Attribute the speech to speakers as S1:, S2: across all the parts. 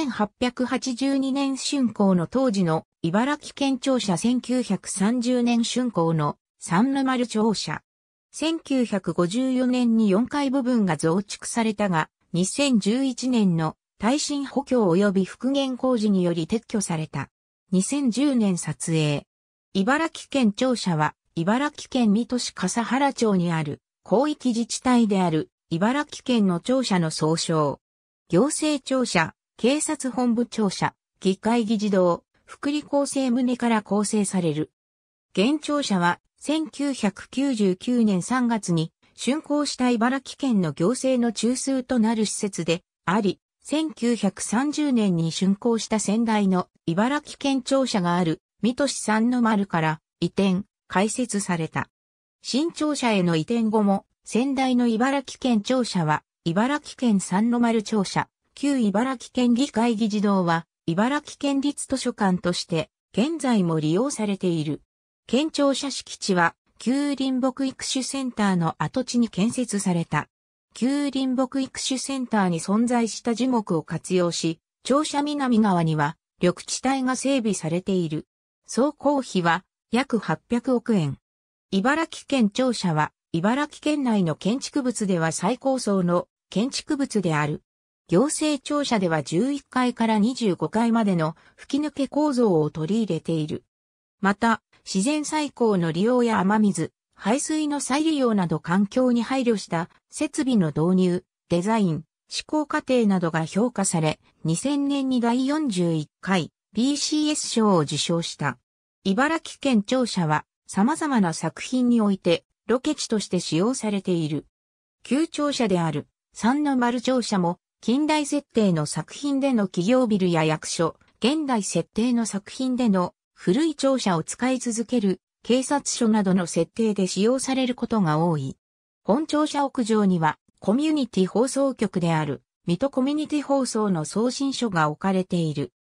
S1: 1882年春光の当時の茨城県庁舎1930年春光の三の丸庁舎。1954年に4階部分が増築されたが、2011年の耐震補強及び復元工事により撤去された。2010年撮影。茨城県庁舎は、茨城県水戸市笠原町にある、広域自治体である、茨城県の庁舎の総称。行政庁舎、警察本部庁舎、議会議事堂、福利厚生棟から構成される。現庁舎は1999年3月に竣工した茨城県の行政の中枢となる施設であり、1930年に竣工した先代の茨城県庁舎がある水戸市三の丸から移転、開設された。新庁舎への移転後も、先代の茨城県庁舎は茨城県三の丸庁舎、旧茨城県議会議事堂は、茨城県立図書館として、現在も利用されている。県庁舎敷地は、旧林木育種センターの跡地に建設された。旧林木育種センターに存在した樹木を活用し、庁舎南側には、緑地帯が整備されている。総工費は、約800億円。茨城県庁舎は、茨城県内の建築物では最高層の建築物である。行政庁舎では11階から25階までの吹き抜け構造を取り入れている。また、自然採光の利用や雨水、排水の再利用など環境に配慮した設備の導入、デザイン、施行過程などが評価され、2000年に第41回 BCS 賞を受賞した。茨城県庁舎は様々な作品においてロケ地として使用されている。旧庁舎である三の丸庁舎も近代設定の作品での企業ビルや役所、現代設定の作品での古い庁舎を使い続ける警察署などの設定で使用されることが多い。本庁舎屋上にはコミュニティ放送局である水戸コミュニティ放送の送信所が置かれている。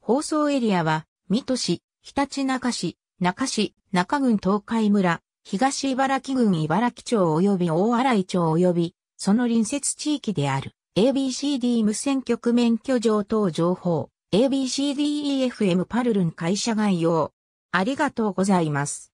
S1: 放送エリアは水戸市、ひたちなか市、中市、中郡東海村、東茨城郡茨城町及び大洗町及びその隣接地域である。ABCD 無線局免許状等情報、ABCDEFM パルルン会社概要。ありがとうございます。